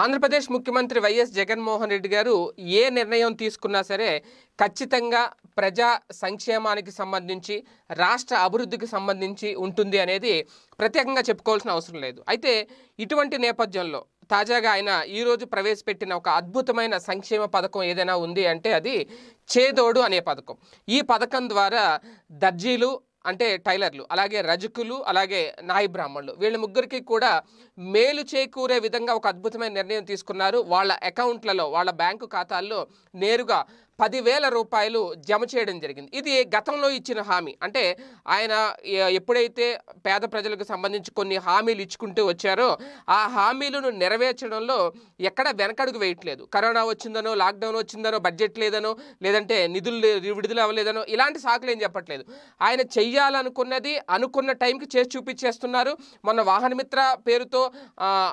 ఆంధ్రప్రదేశ్ ముఖ్యమంత్రి వైఎస్ జగన్మోహన్ రెడ్డి గారు ఏ నిర్ణయం తీసుకున్నా సరే ఖచ్చితంగా ప్రజా సంక్షేమానికి సంబంధించి రాష్ట్ర అభివృద్ధికి సంబంధించి ఉంటుంది అనేది ప్రత్యేకంగా చెప్పుకోవాల్సిన అవసరం లేదు అయితే ఇటువంటి నేపథ్యంలో తాజాగా ఆయన ఈరోజు ప్రవేశపెట్టిన ఒక అద్భుతమైన సంక్షేమ పథకం ఏదైనా ఉంది అంటే అది చేదోడు అనే పథకం ఈ పథకం ద్వారా దర్జీలు అంటే టైలర్లు అలాగే రజకులు అలాగే నాయి బ్రాహ్మణులు వీళ్ళ ముగ్గురికి కూడా మేలు చేకూరే విధంగా ఒక అద్భుతమైన నిర్ణయం తీసుకున్నారు వాళ్ళ అకౌంట్లలో వాళ్ళ బ్యాంకు ఖాతాల్లో నేరుగా పదివేల రూపాయలు జమ చేయడం జరిగింది ఇది గతంలో ఇచ్చిన హామీ అంటే ఆయన ఎప్పుడైతే పేద ప్రజలకు సంబంధించి కొన్ని హామీలు ఇచ్చుకుంటూ వచ్చారో ఆ హామీలను నెరవేర్చడంలో ఎక్కడ వెనకడుగు వేయట్లేదు కరోనా వచ్చిందనో లాక్డౌన్ వచ్చిందనో బడ్జెట్ లేదనో లేదంటే నిధులు విడుదల అవ్వలేదనో ఇలాంటి సాకులు ఏం చెప్పట్లేదు ఆయన చెయ్యాలనుకున్నది అనుకున్న టైంకి చేసి చూపించేస్తున్నారు మొన్న వాహనమిత్ర పేరుతో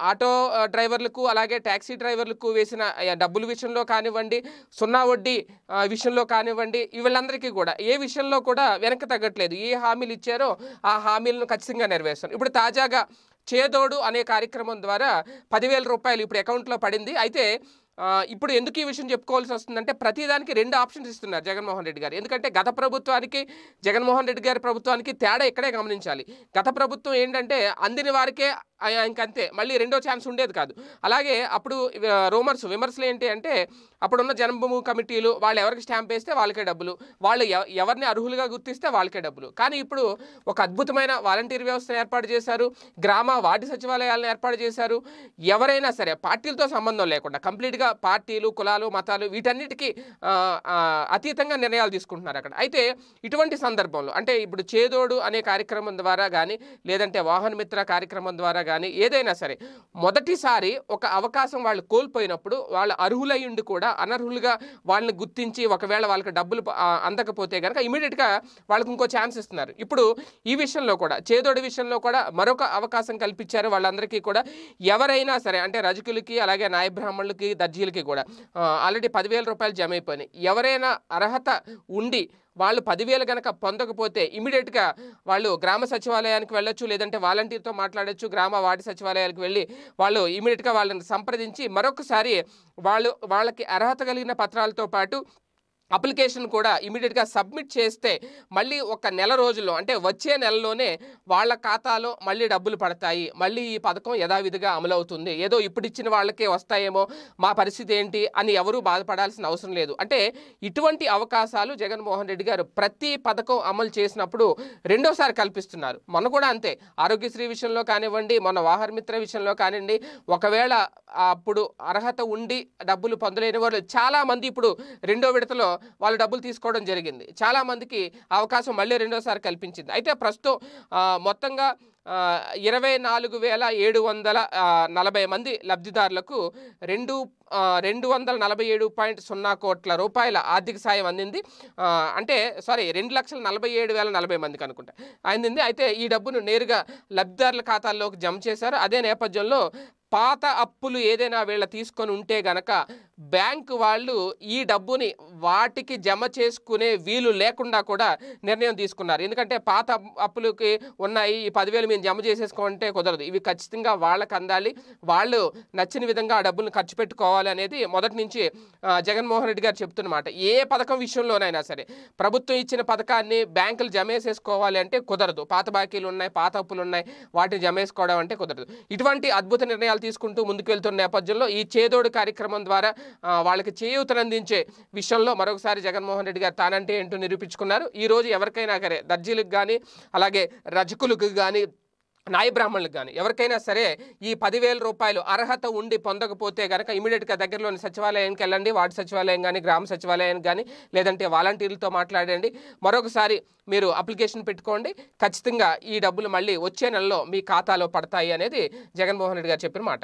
ఆటో డ్రైవర్లకు అలాగే ట్యాక్సీ డ్రైవర్లకు వేసిన డబ్బుల విషయంలో కానివ్వండి సున్నా వడ్డీ విషయంలో కానివ్వండి వీళ్ళందరికీ కూడా ఏ విషయంలో కూడా వెనక్కి తగ్గట్లేదు ఏ హామీలు ఇచ్చారో ఆ హామీలను ఖచ్చితంగా నెరవేర్చారు ఇప్పుడు తాజాగా చేదోడు అనే కార్యక్రమం ద్వారా పదివేల రూపాయలు ఇప్పుడు అకౌంట్లో పడింది అయితే ఇప్పుడు ఎందుకు ఈ విషయం చెప్పుకోవాల్సి వస్తుందంటే ప్రతిదానికి రెండు ఆప్షన్స్ ఇస్తున్నారు జగన్మోహన్ రెడ్డి గారు ఎందుకంటే గత ప్రభుత్వానికి జగన్మోహన్ రెడ్డి గారి ప్రభుత్వానికి తేడా ఇక్కడే గమనించాలి గత ప్రభుత్వం ఏంటంటే అందిన వారికే ఇంకంతే మళ్ళీ రెండో ఛాన్స్ ఉండేది కాదు అలాగే అప్పుడు రూమర్స్ విమర్శలు ఏంటి అంటే అప్పుడున్న జన్మభూమి కమిటీలు వాళ్ళు ఎవరికి స్టాంప్ వేస్తే వాళ్ళకే డబ్బులు వాళ్ళు ఎవరిని అర్హులుగా గుర్తిస్తే వాళ్ళకే డబ్బులు కానీ ఇప్పుడు ఒక అద్భుతమైన వాలంటీర్ వ్యవస్థను ఏర్పాటు చేశారు గ్రామ వార్డు సచివాలయాలను ఏర్పాటు చేశారు ఎవరైనా సరే పార్టీలతో సంబంధం లేకుండా కంప్లీట్గా పార్టీలు కులాలు మతాలు వీటన్నిటికీ అతీతంగా నిర్ణయాలు తీసుకుంటున్నారు అక్కడ అయితే ఇటువంటి సందర్భంలో అంటే ఇప్పుడు చేదోడు అనే కార్యక్రమం ద్వారా కానీ లేదంటే వాహన మిత్ర కార్యక్రమం ద్వారా కానీ ఏదైనా సరే మొదటిసారి ఒక అవకాశం వాళ్ళు కోల్పోయినప్పుడు వాళ్ళు అర్హులయ్యుండి కూడా అనర్హులుగా వాళ్ళని గుర్తించి ఒకవేళ వాళ్ళకి డబ్బులు అందకపోతే కనుక ఇమీడియట్గా వాళ్ళకి ఇంకో ఛాన్స్ ఇస్తున్నారు ఇప్పుడు ఈ విషయంలో కూడా చేదోడి విషయంలో కూడా మరొక అవకాశం కల్పించారు వాళ్ళందరికీ కూడా ఎవరైనా సరే అంటే రజకులకి అలాగే నాయబ్రాహ్మణులకి బ్రాహ్మణులకి అర్జీలకి కూడా ఆల్రెడీ పదివేల రూపాయలు జమ అయిపోయినాయి ఎవరైనా అర్హత ఉండి వాళ్ళు పదివేలు కనుక పొందకపోతే ఇమీడియట్గా వాళ్ళు గ్రామ సచివాలయానికి వెళ్ళొచ్చు లేదంటే వాలంటీర్తో మాట్లాడచ్చు గ్రామ వార్డు సచివాలయాలకు వెళ్ళి వాళ్ళు ఇమీడియట్గా వాళ్ళని సంప్రదించి మరొకసారి వాళ్ళు వాళ్ళకి అర్హత కలిగిన పత్రాలతో పాటు అప్లికేషన్ కూడా ఇమీడియట్గా సబ్మిట్ చేస్తే మళ్ళీ ఒక నెల రోజుల్లో అంటే వచ్చే నెలలోనే వాళ్ళ ఖాతాలో మళ్ళీ డబ్బులు పడతాయి మళ్ళీ ఈ పథకం యథావిధిగా అమలవుతుంది ఏదో ఇప్పుడు ఇచ్చిన వాళ్ళకే వస్తాయేమో మా పరిస్థితి ఏంటి అని ఎవరూ బాధపడాల్సిన అవసరం లేదు అంటే ఇటువంటి అవకాశాలు జగన్మోహన్ రెడ్డి గారు ప్రతి పథకం అమలు చేసినప్పుడు రెండోసారి కల్పిస్తున్నారు మొన్న కూడా అంతే ఆరోగ్యశ్రీ విషయంలో కానివ్వండి మొన్న మిత్ర విషయంలో కానివ్వండి ఒకవేళ అప్పుడు అర్హత ఉండి డబ్బులు పొందలేని వాళ్ళు చాలామంది ఇప్పుడు రెండో విడతలో వాళ్ళు డబ్బులు తీసుకోవడం జరిగింది చాలామందికి అవకాశం మళ్ళీ రెండోసారి కల్పించింది అయితే ప్రస్తుతం మొత్తంగా ఇరవై నాలుగు వేల ఏడు వందల నలభై మంది లబ్ధిదారులకు రెండు రెండు వందల నలభై ఏడు పాయింట్ సున్నా కోట్ల రూపాయల ఆర్థిక సాయం అందింది అంటే సారీ రెండు లక్షల నలభై ఏడు వేల నలభై మందికి అనుకుంటా అందింది అయితే ఈ డబ్బును నేరుగా లబ్ధిదారుల ఖాతాల్లోకి జమ చేశారు అదే నేపథ్యంలో పాత అప్పులు ఏదైనా వీళ్ళ తీసుకొని ఉంటే గనక బ్యాంకు వాళ్ళు ఈ డబ్బుని వాటికి జమ చేసుకునే వీలు లేకుండా కూడా నిర్ణయం తీసుకున్నారు ఎందుకంటే పాత అప్పులకి ఉన్నాయి ఈ పదివేలు మేము జమ చేసేసుకుంటే కుదరదు ఇవి ఖచ్చితంగా వాళ్ళకి అందాలి వాళ్ళు నచ్చిన విధంగా ఆ డబ్బులను ఖర్చు పెట్టుకోవాలి అనేది మొదటి నుంచి జగన్మోహన్ రెడ్డి గారు చెప్తున్నమాట ఏ పథకం విషయంలోనైనా సరే ప్రభుత్వం ఇచ్చిన పథకాన్ని బ్యాంకులు జమేసేసుకోవాలి అంటే కుదరదు పాత బాకీలు ఉన్నాయి పాత అప్పులు ఉన్నాయి వాటిని జమేసుకోవడం అంటే కుదరదు ఇటువంటి అద్భుత నిర్ణయాలు తీసుకుంటూ ముందుకు వెళ్తున్న నేపథ్యంలో ఈ చేదోడు కార్యక్రమం ద్వారా వాళ్ళకి చేయూతనందించే విషయంలో మరొకసారి జగన్మోహన్ రెడ్డి గారు తానంటే ఏంటో నిరూపించుకున్నారు ఈరోజు ఎవరికైనా సరే దర్జీలకు కానీ అలాగే రజకులకు కానీ నాయ బ్రాహ్మణులకు కానీ ఎవరికైనా సరే ఈ పదివేల రూపాయలు అర్హత ఉండి పొందకపోతే కనుక ఇమీడియట్గా దగ్గరలోని సచివాలయానికి వెళ్ళండి వార్డు సచివాలయం కానీ గ్రామ సచివాలయానికి కానీ లేదంటే వాలంటీర్లతో మాట్లాడండి మరొకసారి మీరు అప్లికేషన్ పెట్టుకోండి ఖచ్చితంగా ఈ డబ్బులు మళ్ళీ వచ్చే నెలలో మీ ఖాతాలో పడతాయి అనేది జగన్మోహన్ రెడ్డి గారు చెప్పిన మాట